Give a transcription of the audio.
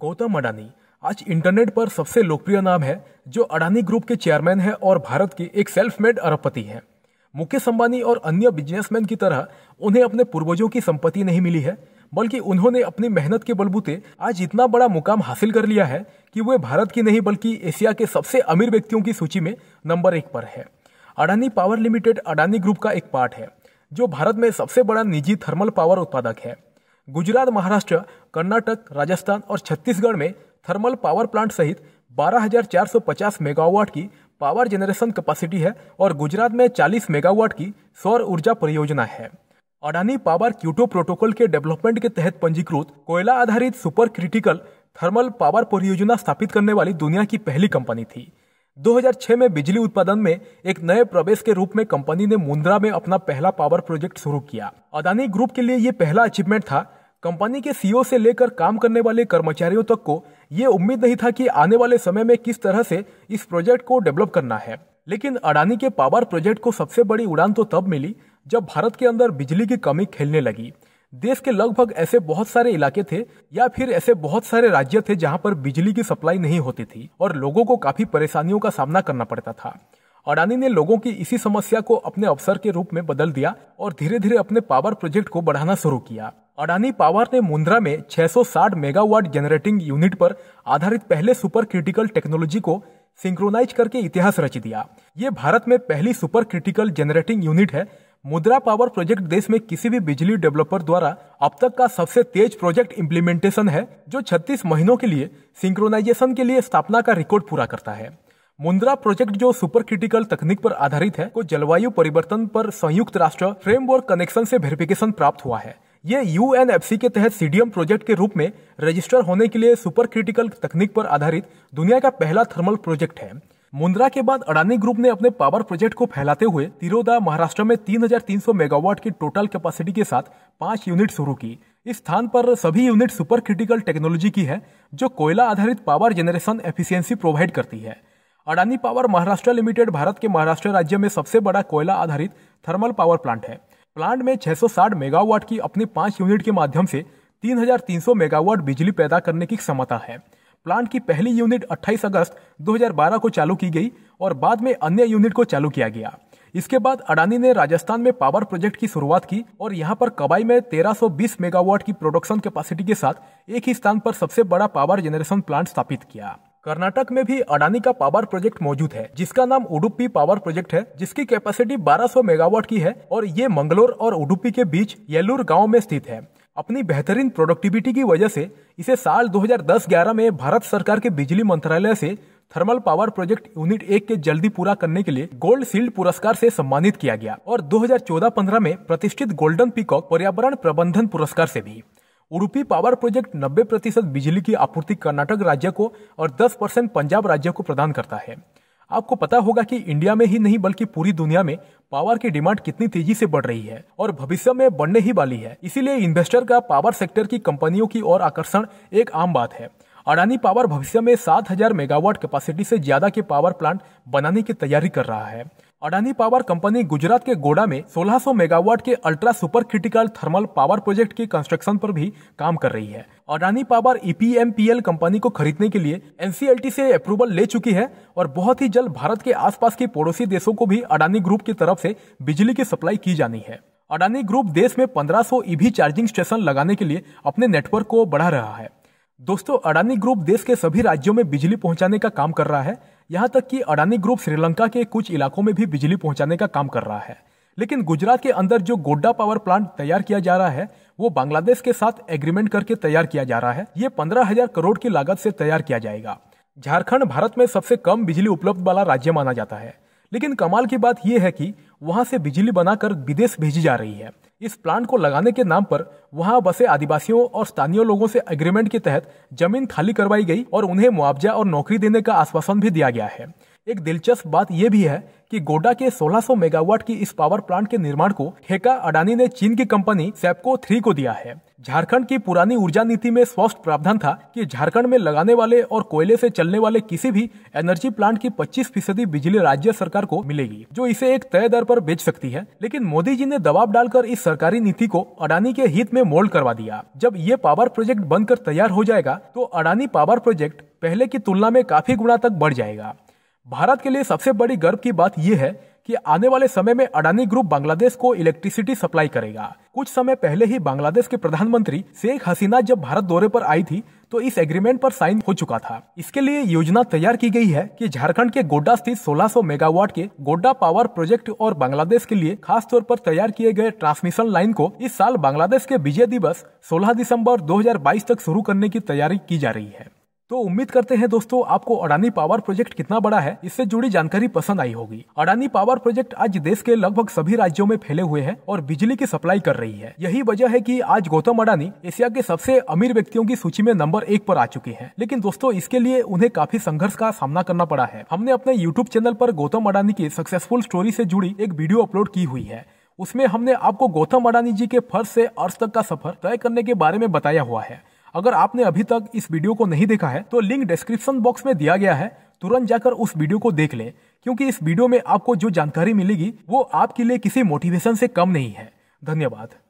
गौतम अडानी आज इंटरनेट पर सबसे लोकप्रिय नाम है जो अडानी ग्रुप के चेयरमैन है और भारत के एक सेल्फ मेड अरबपति हैं मुकेश अंबानी और अन्य बिजनेसमैन की तरह उन्हें अपने पूर्वजों की संपत्ति नहीं मिली है बल्कि उन्होंने अपनी मेहनत के बलबूते आज इतना बड़ा मुकाम हासिल कर लिया है कि वे भारत की नहीं बल्कि एशिया के सबसे अमीर व्यक्तियों की सूची में नंबर एक पर है Adani power limited Adani group का एक पार्ट है जो भारत में सबसे बड़ा निजी थर्मल पावर उत्पादक है गुजरात महाराष्ट्र कर्नाटक राजस्थान और छत्तीसगढ़ में थर्मल पावर प्लांट सहित 12,450 मेगावाट की पावर जनरेशन कैपेसिटी है और गुजरात में 40 मेगावाट की सौर ऊर्जा परियोजना है अडानी पावर क्यूटो प्रोटोकॉल के डेवलपमेंट के तहत पंजीकृत कोयला आधारित सुपर क्रिटिकल थर्मल पावर परियोजना स्थापित करने वाली दुनिया की पहली कंपनी थी 2006 में बिजली उत्पादन में एक नए प्रवेश के रूप में कंपनी ने मुंद्रा में अपना पहला पावर प्रोजेक्ट शुरू किया अदानी ग्रुप के लिए ये पहला अचीवमेंट था कंपनी के सीईओ से लेकर काम करने वाले कर्मचारियों तक को ये उम्मीद नहीं था कि आने वाले समय में किस तरह से इस प्रोजेक्ट को डेवलप करना है लेकिन अडानी के पावर प्रोजेक्ट को सबसे बड़ी उड़ान तो तब मिली जब भारत के अंदर बिजली की कमी खेलने लगी देश के लगभग ऐसे बहुत सारे इलाके थे या फिर ऐसे बहुत सारे राज्य थे जहां पर बिजली की सप्लाई नहीं होती थी और लोगों को काफी परेशानियों का सामना करना पड़ता था अडानी ने लोगों की इसी समस्या को अपने अवसर के रूप में बदल दिया और धीरे धीरे अपने पावर प्रोजेक्ट को बढ़ाना शुरू किया अडानी पावर ने मुंद्रा में 660 मेगावाट जनरेटिंग यूनिट पर आधारित पहले सुपर क्रिटिकल टेक्नोलॉजी को सिंक्रोनाइज करके इतिहास रच दिया ये भारत में पहली सुपर क्रिटिकल जनरेटिंग यूनिट है मुद्रा पावर प्रोजेक्ट देश में किसी भी बिजली डेवलपर द्वारा अब तक का सबसे तेज प्रोजेक्ट इम्प्लीमेंटेशन है जो 36 महीनों के लिए सिंक्रोनाइजेशन के लिए स्थापना का रिकॉर्ड पूरा करता है मुंद्रा प्रोजेक्ट जो सुपर क्रिटिकल तकनीक पर आधारित है को जलवायु परिवर्तन पर संयुक्त राष्ट्र फ्रेमवर्क कनेक्शन से वेरिफिकेशन प्राप्त हुआ है ये यू के तहत सीडीएम प्रोजेक्ट के रूप में रजिस्टर होने के लिए सुपर क्रिटिकल तकनीक पर आधारित दुनिया का पहला थर्मल प्रोजेक्ट है मुंद्रा के बाद अडानी ग्रुप ने अपने पावर प्रोजेक्ट को फैलाते हुए तिरोदा महाराष्ट्र में 3,300 मेगावाट की टोटल कैपेसिटी के साथ पांच यूनिट शुरू की इस स्थान पर सभी यूनिट सुपर क्रिटिकल टेक्नोलॉजी की है जो कोयला आधारित पावर जनरेशन एफिशिएंसी प्रोवाइड करती है अडानी पावर महाराष्ट्र लिमिटेड भारत के महाराष्ट्र राज्य में सबसे बड़ा कोयला आधारित थर्मल पावर प्लांट है प्लांट में 660 मेगावाट की अपनी पांच यूनिट के माध्यम से 3,300 मेगावाट बिजली पैदा करने की क्षमता है प्लांट की पहली यूनिट 28 अगस्त 2012 को चालू की गई और बाद में अन्य यूनिट को चालू किया गया इसके बाद अडानी ने राजस्थान में पावर प्रोजेक्ट की शुरुआत की और यहाँ पर कबाई में 1320 मेगावाट की प्रोडक्शन कैपेसिटी के साथ एक ही स्थान पर सबसे बड़ा पावर जनरेशन प्लांट स्थापित किया कर्नाटक में भी अडानी का पावर प्रोजेक्ट मौजूद है जिसका नाम उडुपी पावर प्रोजेक्ट है जिसकी कैपेसिटी 1200 मेगावाट की है और ये मंगलोर और उडुपी के बीच येलूर गांव में स्थित है अपनी बेहतरीन प्रोडक्टिविटी की वजह से इसे साल 2010-11 में भारत सरकार के बिजली मंत्रालय से थर्मल पावर प्रोजेक्ट यूनिट एक के जल्दी पूरा करने के लिए गोल्ड सील्ड पुरस्कार से सम्मानित किया गया और 2014-15 में प्रतिष्ठित गोल्डन पीकॉक पर्यावरण प्रबंधन पुरस्कार से भी उड़ुपी पावर प्रोजेक्ट 90 प्रतिशत बिजली की आपूर्ति कर्नाटक राज्य को और 10 परसेंट पंजाब राज्य को प्रदान करता है आपको पता होगा कि इंडिया में ही नहीं बल्कि पूरी दुनिया में पावर की डिमांड कितनी तेजी से बढ़ रही है और भविष्य में बढ़ने ही वाली है इसीलिए इन्वेस्टर का पावर सेक्टर की कंपनियों की ओर आकर्षण एक आम बात है अडानी पावर भविष्य में 7000 मेगावाट कैपेसिटी से ज्यादा के पावर प्लांट बनाने की तैयारी कर रहा है अडानी पावर कंपनी गुजरात के गोडा में 1600 मेगावाट के ultra super critical thermal power project की कंस्ट्रक्शन पर भी काम कर रही है Adani power EPMPL e company को खरीदने के लिए एनसीएलटी से अप्रूवल ले चुकी है और बहुत ही जल्द भारत के आसपास के पड़ोसी देशों को भी अडानी ग्रुप की तरफ से बिजली की सप्लाई की जानी है अडानी ग्रुप देश में 1500 ईवी चार्जिंग स्टेशन लगाने के लिए अपने नेटवर्क को बढ़ा रहा है दोस्तों अडानी ग्रुप देश के सभी राज्यों में बिजली पहुंचाने का काम कर रहा है यहाँ तक कि अडानी ग्रुप श्रीलंका के कुछ इलाकों में भी बिजली पहुंचाने का काम कर रहा है लेकिन गुजरात के अंदर जो गोड्डा पावर प्लांट तैयार किया जा रहा है वो बांग्लादेश के साथ एग्रीमेंट करके तैयार किया जा रहा है ये पंद्रह हजार करोड़ की लागत से तैयार किया जाएगा झारखंड भारत में सबसे कम बिजली उपलब्ध वाला राज्य माना जाता है लेकिन कमाल की बात यह है कि वहां से बिजली बनाकर विदेश भेजी जा रही है इस प्लांट को लगाने के नाम पर वहां बसे आदिवासियों और स्थानीय लोगों से एग्रीमेंट के तहत जमीन खाली करवाई गई और उन्हें मुआवजा और नौकरी देने का आश्वासन भी दिया गया है एक दिलचस्प बात यह भी है कि गोडा के 1600 मेगावाट की इस पावर प्लांट के निर्माण को ठेका अडानी ने चीन की कंपनी सेपको थ्री को दिया है झारखंड की पुरानी ऊर्जा नीति में स्पष्ट प्रावधान था कि झारखंड में लगाने वाले और कोयले से चलने वाले किसी भी एनर्जी प्लांट की 25 फीसदी बिजली राज्य सरकार को मिलेगी जो इसे एक तय दर पर बेच सकती है लेकिन मोदी जी ने दबाव डालकर इस सरकारी नीति को अडानी के हित में मोल्ड करवा दिया जब ये पावर प्रोजेक्ट बनकर तैयार हो जाएगा तो अडानी पावर प्रोजेक्ट पहले की तुलना में काफी गुणा तक बढ़ जाएगा भारत के लिए सबसे बड़ी गर्व की बात यह है कि आने वाले समय में अडानी ग्रुप बांग्लादेश को इलेक्ट्रिसिटी सप्लाई करेगा कुछ समय पहले ही बांग्लादेश के प्रधानमंत्री शेख हसीना जब भारत दौरे पर आई थी तो इस एग्रीमेंट पर साइन हो चुका था इसके लिए योजना तैयार की गई है कि झारखंड के गोड्डा स्थित 1600 मेगावाट के गोड्डा पावर प्रोजेक्ट और बांग्लादेश के लिए खास तौर पर तैयार किए गए ट्रांसमिशन लाइन को इस साल बांग्लादेश के विजय दिवस सोलह दिसम्बर दो तक शुरू करने की तैयारी की जा रही है तो उम्मीद करते हैं दोस्तों आपको अडानी पावर प्रोजेक्ट कितना बड़ा है इससे जुड़ी जानकारी पसंद आई होगी अडानी पावर प्रोजेक्ट आज देश के लगभग सभी राज्यों में फैले हुए हैं और बिजली की सप्लाई कर रही है यही वजह है कि आज गौतम अडानी एशिया के सबसे अमीर व्यक्तियों की सूची में नंबर एक पर आ चुके हैं लेकिन दोस्तों इसके लिए उन्हें काफी संघर्ष का सामना करना पड़ा है हमने अपने यूट्यूब चैनल पर गौतम अडानी की सक्सेसफुल स्टोरी से जुड़ी एक वीडियो अपलोड की हुई है उसमें हमने आपको गौतम अडानी जी के फर्श से अर्थ तक का सफर तय करने के बारे में बताया हुआ है अगर आपने अभी तक इस वीडियो को नहीं देखा है तो लिंक डिस्क्रिप्शन बॉक्स में दिया गया है तुरंत जाकर उस वीडियो को देख लें क्योंकि इस वीडियो में आपको जो जानकारी मिलेगी वो आपके लिए किसी मोटिवेशन से कम नहीं है धन्यवाद